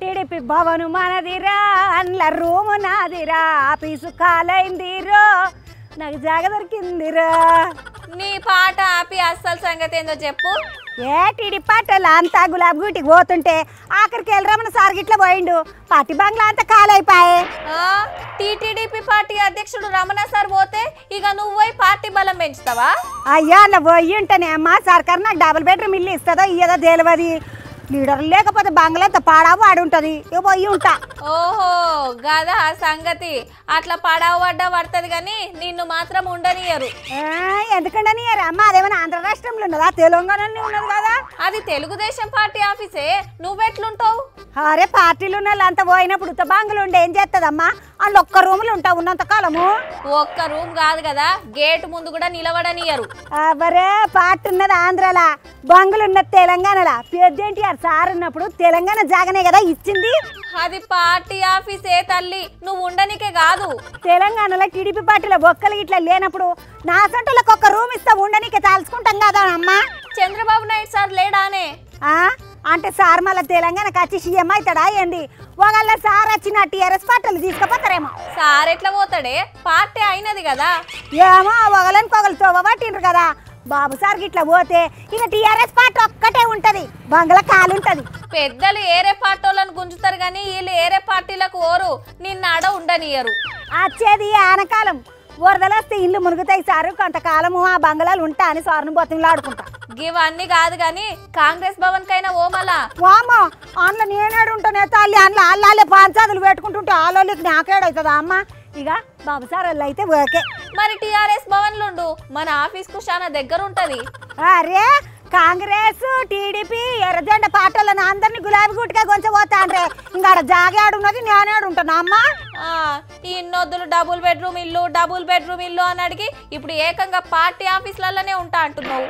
TDP భవను మనదిరా అండ్ల room నాదిరా office కాలైందిరో నాకు జాగ దొరికిందిరా నీ పాట ఆపి అస్సలు సంగతి ఏందో చెప్పు ఏ టీడీ పాటలు అంతా గులాబ్ గుటికి పోతుంటే ఆఖరికి వెళ్ళరామన్న సార్ గిట్లా పోయిండు పార్టీ బంగ్లా అంతా కాలైపాయి టీటీడీపీ పార్టీ అధ్యక్షుడు రమణ సార్ పోతే ఇక నువ్వు పోయి పార్టీ బలం పెంచుతావా అయ్యా నా పోయి ఉంటేనే అమ్మా సార్ నాకు డబుల్ బెడ్రూమ్ ఇల్లు ఇస్తుందో ఇయ్యదో తెలియదు లీడర్ లేకపోతే బంగ్లంతా పాడావు వాడుంటది పోయి ఉంటా ఓహో గదా సంగతి అట్లా పాడావు పడ్డా పడుతుంది కానీ నిన్ను మాత్రం ఉండనియరు ఎందుకండనియరు అమ్మ అదేమైనా ఆంధ్ర రాష్ట్రంలో ఉన్నదా తెలంగాణ ఉన్నది కదా అది తెలుగుదేశం పార్టీ ఆఫీసే నువ్వెట్లుంటావు అరే పార్టీలు ఉన్న వాళ్ళంతా పోయినప్పుడు ఉత్తబాంగులు ఉండే ఏం చేస్తుందమ్మా వాళ్ళు ఒక్క రూములు ఉంటా ఉన్నంత కాలము ఒక్క రూమ్ కాదు కదా గేట్ ముందు కూడా నిలబడనియరు అవరే పార్టీ ఉన్నది ఆంధ్రలా బంగులు ఉన్నది తెలంగాణలా పెద్ద ఎన్టీఆర్ సార్ ఉన్నప్పుడు తెలంగాణ జాగనే కదా ఇచ్చింది అది పార్టీ ఆఫీసే తల్లి నువ్వు ఉండనికే కాదు తెలంగాణలో టీడీపీ పార్టీలో ఒక్కలు ఇట్లా లేనప్పుడు నా సొంటలకు ఒక్క రూమ్ ఇస్తా ఉండనికే తలుచుకుంటాం కదా అమ్మా చంద్రబాబు నాయుడు సార్ లేడానే అంటే సార్ మళ్ళీ తెలంగాణకి వచ్చి సీఎం అవుతాడా ఏంది ఒకళ్ళ సార్ వచ్చిన టీఆర్ఎస్ పార్టీలు తీసుకుపోతారేమో సార్ ఎట్లా పోతాడే పార్టీ అయినది కదా ఏమో ఒకళ్ళని ఒకళ్ళు తోవబట్టిండ్రు కదా బాబు సార్ ఇట్లా పోతే ఇక టీఆర్ఎస్ పార్టీ ఒక్కటే ఉంటది బంగ్లా ఉంటది పెద్దలు ఏరే పార్టీలను గుంజుతారు కానీ వీళ్ళు ఏరే పార్టీలకు ఓరు నిన్న ఆడ ఉండనియరు వచ్చేది ఆనకాలం వరదలు వస్తే ఇల్లు మునుగుతాయి సారు కొంతకాలము ఆ బంగ్లాలు ఉంటా అని సార్ను ఆడుకుంటా ఇవన్నీ కాదు కానీ కాంగ్రెస్ భవన్ కైనా ఓమలా వామా అందులో తల్లి అందులో పంచాదులు పెట్టుకుంటుంటే ఆలోళ్ళకి నాకేడవుతుందా అమ్మ ఇక బాబుసార్ అయితే ఓకే మరి టిఆర్ఎస్ భవన్లుండు మన ఆఫీస్ కు చాలా దగ్గర ఉంటది అరే కాంగ్రెస్ టీడీపీ ఎర్రజెండ పార్టీలను అందరినీ గులాబీ గుట్టుగా కొంచెం పోతా అంటే ఇంకా నేనేడు ఉంటాను అమ్మా ఈ ఇన్నొద్దులు డబుల్ బెడ్రూమ్ ఇల్లు డబుల్ బెడ్రూమ్ ఇల్లు అని అడిగి ఇప్పుడు ఏకంగా పార్టీ ఆఫీసులలోనే ఉంటా అంటున్నావు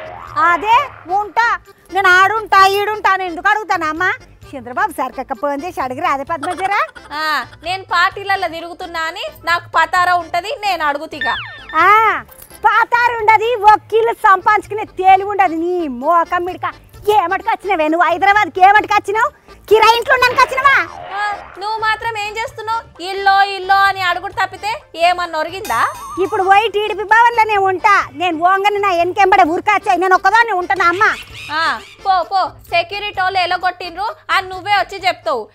అదే ఉంటా నేను ఆడుంటా ఈడుంటా అని ఎందుకు అడుగుతానమ్మా చంద్రబాబు సార్ కక్క అడిగి పద్మజరా నేను పార్టీలలో తిరుగుతున్నా అని నాకు పతారా ఉంటది నేను అడుగుతీగా పాతారు ఉండదు ఒక్కీళ్ళు సంపాదించుకునే తేలివి ఉండదు నీ మోకం మిడక ఏమటికి వచ్చినావే నువ్వు హైదరాబాద్కి ఏమటికి వచ్చినావు కిరాయింట్లో ఉండడానికి వచ్చినావా ఏమన్నా ఒరిగిందా ఇప్పుడు పోయి టీడీపీ భవన్లోనే ఉంటా నేను పోగానే నా వెనకెంబడే ఊరికాచాయి నేను ఒక్కదాన్ని ఉంటానా అమ్మ పో పో సెక్యూరిటీ వాళ్ళు ఎలగొట్టిండ్రు అని నువ్వే వచ్చి చెప్తావు